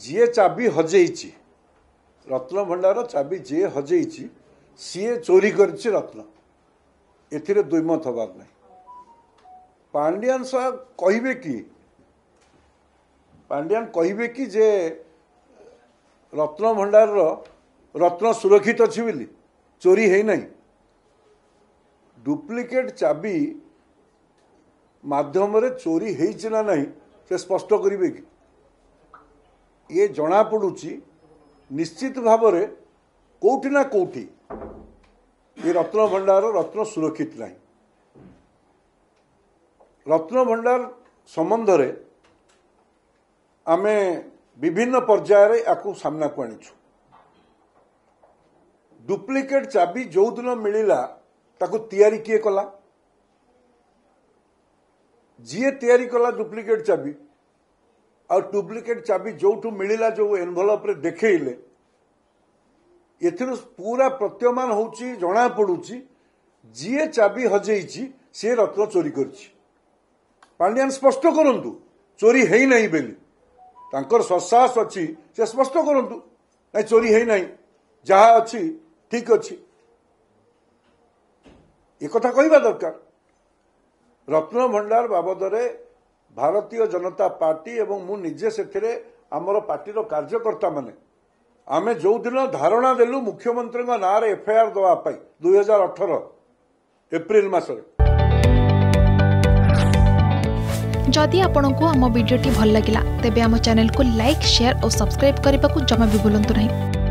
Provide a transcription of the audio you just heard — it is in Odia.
ଯିଏ ଚାବି ହଜେଇଛି ରତ୍ନଭଣ୍ଡାର ଚାବି ଯିଏ ହଜେଇଛି ସିଏ ଚୋରି କରିଛି ରତ୍ନ ଏଥିରେ ଦୁଇମତ ହେବାର ନାହିଁ ପାଣ୍ଡିଆନ ସାହେବ କହିବେ କି ପାଣ୍ଡିଆନ କହିବେ କି ଯେ ରତ୍ନଭଣ୍ଡାରର ରତ୍ନ ସୁରକ୍ଷିତ ଅଛି ବୋଲି ଚୋରି ହେଇନାହିଁ ଡୁପ୍ଲିକେଟ୍ ଚାବି ମାଧ୍ୟମରେ ଚୋରି ହେଇଛି ନା ନାହିଁ ସେ ସ୍ପଷ୍ଟ କରିବେ କି ଇଏ ଜଣାପଡ଼ୁଛି ନିଶ୍ଚିତ ଭାବରେ କେଉଁଠି ନା କେଉଁଠି ଏ ରତ୍ନଭଣ୍ଡାର ରତ୍ନ ସୁରକ୍ଷିତ ନାହିଁ ରତ୍ନଭଣ୍ଡାର ସମ୍ବନ୍ଧରେ ଆମେ ବିଭିନ୍ନ ପର୍ଯ୍ୟାୟରେ ୟାକୁ ସାମ୍ନାକୁ ଆଣିଛୁ ଡୁପ୍ଲିକେଟ୍ ଚାବି ଯେଉଁଦିନ ମିଳିଲା ତାକୁ ତିଆରି କିଏ କଲା ଯିଏ ତିଆରି କଲା ଡୁପ୍ଲିକେଟ୍ ଚାବି ଆଉ ଡୁପ୍ଲିକେଟ୍ ଚାବି ଯୋଉଠୁ ମିଳିଲା ଯୋଉ ଏନ୍ଭଲପ୍ରେ ଦେଖେଇଲେ ଏଥିରୁ ପୁରା ପ୍ରତ୍ୟମାନ ହେଉଛି ଜଣାପଡ଼ୁଛି ଯିଏ ଚାବି ହଜେଇଛି ସେ ରତ୍ନ ଚୋରି କରିଛି ପାଣ୍ଡିଆନ୍ ସ୍ପଷ୍ଟ କରନ୍ତୁ ଚୋରି ହେଇନାହିଁ ବୋଲି ତାଙ୍କର ଶସାହସ ଅଛି ସେ ସ୍ପଷ୍ଟ କରନ୍ତୁ ନାଇଁ ଚୋରି ହେଇନାହିଁ ଯାହା ଅଛି ଠିକ୍ ଅଛି ଏକଥା କହିବା ଦରକାର ରତ୍ନଭଣ୍ଡାର ବାବଦରେ ଭାରତୀୟ ଜନତା ପାର୍ଟି ଏବଂ ମୁଁ ନିଜେ ସେଥିରେ ଆମର ପାର୍ଟିର କାର୍ଯ୍ୟକର୍ତ୍ତାମାନେ ଆମେ ଯେଉଁଦିନ ଧାରଣା ଦେଲୁ ମୁଖ୍ୟମନ୍ତ୍ରୀଙ୍କ ନାଁରେ ଏଫ୍ଆଇଆର୍ ଦେବା ପାଇଁ ଦୁଇ ହଜାର ଅଠର ଏପ୍ରିଲ ମାସରେ ଯଦି ଆପଣଙ୍କୁ ଆମ ଭିଡ଼ିଓଟି ଭଲ ଲାଗିଲା ତେବେ ଆମ ଚ୍ୟାନେଲକୁ ଲାଇକ୍ ସେୟାର ଓ ସବସ୍କ୍ରାଇବ୍ କରିବାକୁ ଜମା ବି ଭୁଲନ୍ତୁ ନାହିଁ